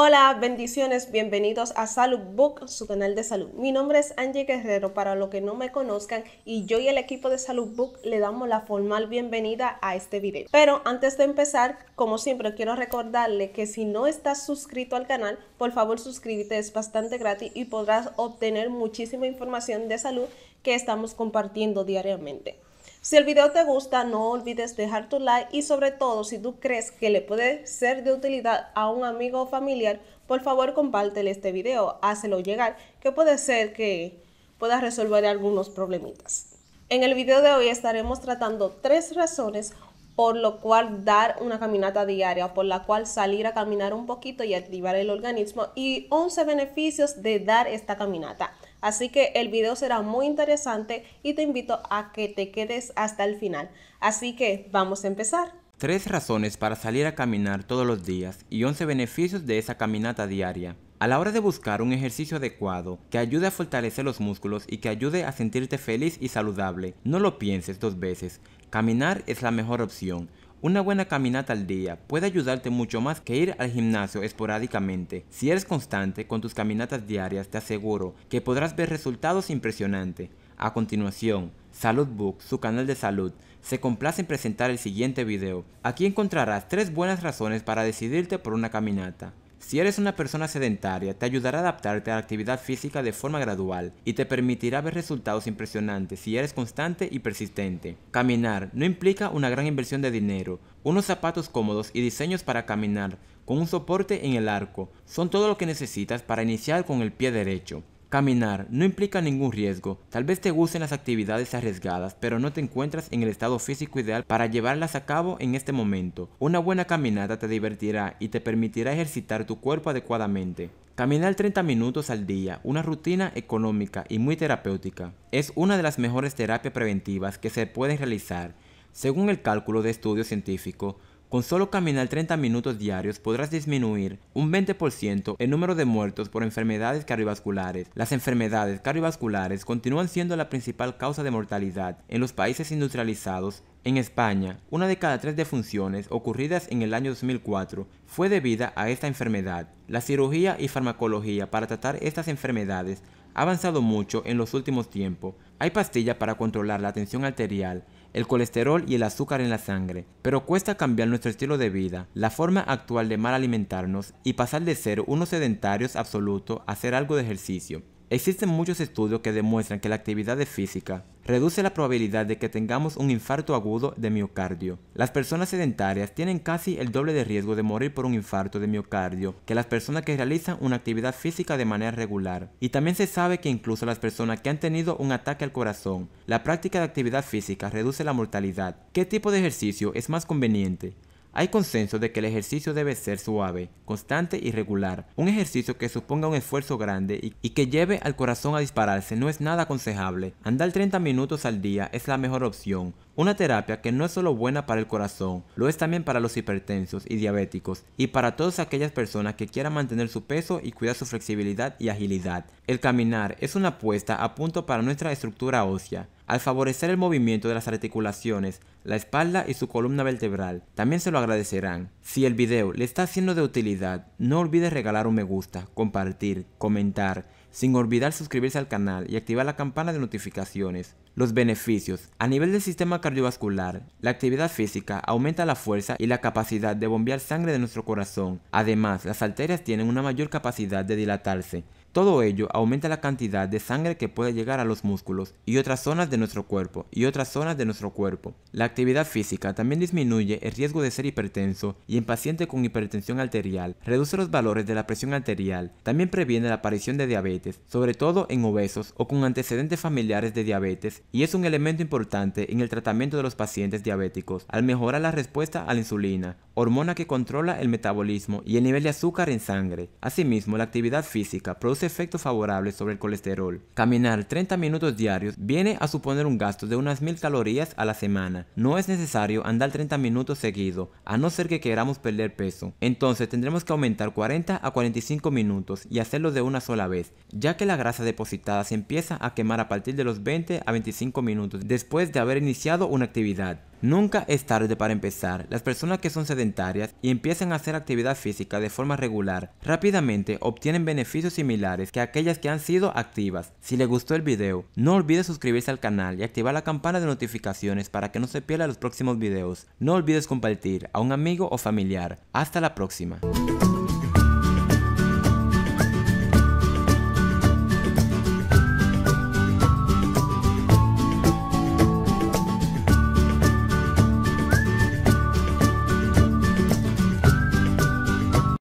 Hola, bendiciones, bienvenidos a Salud Book, su canal de salud. Mi nombre es Angie Guerrero, para los que no me conozcan, y yo y el equipo de Salud Book le damos la formal bienvenida a este video. Pero antes de empezar, como siempre, quiero recordarle que si no estás suscrito al canal, por favor suscríbete, es bastante gratis y podrás obtener muchísima información de salud que estamos compartiendo diariamente. Si el video te gusta, no olvides dejar tu like y sobre todo si tú crees que le puede ser de utilidad a un amigo o familiar, por favor compártele este video, hazlo llegar, que puede ser que pueda resolver algunos problemitas. En el video de hoy estaremos tratando tres razones por lo cual dar una caminata diaria, o por la cual salir a caminar un poquito y activar el organismo y 11 beneficios de dar esta caminata. Así que el video será muy interesante y te invito a que te quedes hasta el final. Así que vamos a empezar. Tres razones para salir a caminar todos los días y 11 beneficios de esa caminata diaria. A la hora de buscar un ejercicio adecuado que ayude a fortalecer los músculos y que ayude a sentirte feliz y saludable, no lo pienses dos veces. Caminar es la mejor opción. Una buena caminata al día puede ayudarte mucho más que ir al gimnasio esporádicamente. Si eres constante con tus caminatas diarias, te aseguro que podrás ver resultados impresionantes. A continuación, Salud Book, su canal de salud, se complace en presentar el siguiente video. Aquí encontrarás tres buenas razones para decidirte por una caminata. Si eres una persona sedentaria, te ayudará a adaptarte a la actividad física de forma gradual y te permitirá ver resultados impresionantes si eres constante y persistente. Caminar no implica una gran inversión de dinero. Unos zapatos cómodos y diseños para caminar con un soporte en el arco son todo lo que necesitas para iniciar con el pie derecho. Caminar no implica ningún riesgo. Tal vez te gusten las actividades arriesgadas, pero no te encuentras en el estado físico ideal para llevarlas a cabo en este momento. Una buena caminata te divertirá y te permitirá ejercitar tu cuerpo adecuadamente. Caminar 30 minutos al día, una rutina económica y muy terapéutica, es una de las mejores terapias preventivas que se pueden realizar. Según el cálculo de estudio científico, con solo caminar 30 minutos diarios podrás disminuir un 20% el número de muertos por enfermedades cardiovasculares. Las enfermedades cardiovasculares continúan siendo la principal causa de mortalidad en los países industrializados en España, una de cada tres defunciones ocurridas en el año 2004 fue debida a esta enfermedad. La cirugía y farmacología para tratar estas enfermedades ha avanzado mucho en los últimos tiempos. Hay pastillas para controlar la tensión arterial, el colesterol y el azúcar en la sangre, pero cuesta cambiar nuestro estilo de vida, la forma actual de mal alimentarnos y pasar de ser unos sedentarios absolutos a hacer algo de ejercicio. Existen muchos estudios que demuestran que la actividad física reduce la probabilidad de que tengamos un infarto agudo de miocardio. Las personas sedentarias tienen casi el doble de riesgo de morir por un infarto de miocardio que las personas que realizan una actividad física de manera regular. Y también se sabe que incluso las personas que han tenido un ataque al corazón, la práctica de actividad física reduce la mortalidad. ¿Qué tipo de ejercicio es más conveniente? Hay consenso de que el ejercicio debe ser suave, constante y regular. Un ejercicio que suponga un esfuerzo grande y, que lleve al corazón a dispararse no es nada aconsejable. Andar 30 minutos al día es la mejor opción. Una terapia que no es solo buena para el corazón, lo es también para los hipertensos y diabéticos y para todas aquellas personas que quieran mantener su peso y cuidar su flexibilidad y agilidad. El caminar es una apuesta a punto para nuestra estructura ósea al favorecer el movimiento de las articulaciones, la espalda y su columna vertebral. También se lo agradecerán. Si el video le está siendo de utilidad, no olvide regalar un me gusta, compartir, comentar, sin olvidar suscribirse al canal y activar la campana de notificaciones. Los beneficios. A nivel del sistema cardiovascular, la actividad física aumenta la fuerza y la capacidad de bombear sangre de nuestro corazón. Además, las arterias tienen una mayor capacidad de dilatarse, todo ello aumenta la cantidad de sangre que puede llegar a los músculos y otras zonas de nuestro cuerpo y otras zonas de nuestro cuerpo. La actividad física también disminuye el riesgo de ser hipertenso y en pacientes con hipertensión arterial reduce los valores de la presión arterial. También previene la aparición de diabetes, sobre todo en obesos o con antecedentes familiares de diabetes y es un elemento importante en el tratamiento de los pacientes diabéticos al mejorar la respuesta a la insulina hormona que controla el metabolismo y el nivel de azúcar en sangre. Asimismo, la actividad física produce efectos favorables sobre el colesterol. Caminar 30 minutos diarios viene a suponer un gasto de unas 1000 calorías a la semana. No es necesario andar 30 minutos seguido, a no ser que queramos perder peso. Entonces tendremos que aumentar 40 a 45 minutos y hacerlo de una sola vez, ya que la grasa depositada se empieza a quemar a partir de los 20 a 25 minutos después de haber iniciado una actividad. Nunca es tarde para empezar. Las personas que son sedentarias y empiezan a hacer actividad física de forma regular, rápidamente obtienen beneficios similares que aquellas que han sido activas. Si les gustó el video, no olvides suscribirse al canal y activar la campana de notificaciones para que no se pierda los próximos videos. No olvides compartir a un amigo o familiar. Hasta la próxima.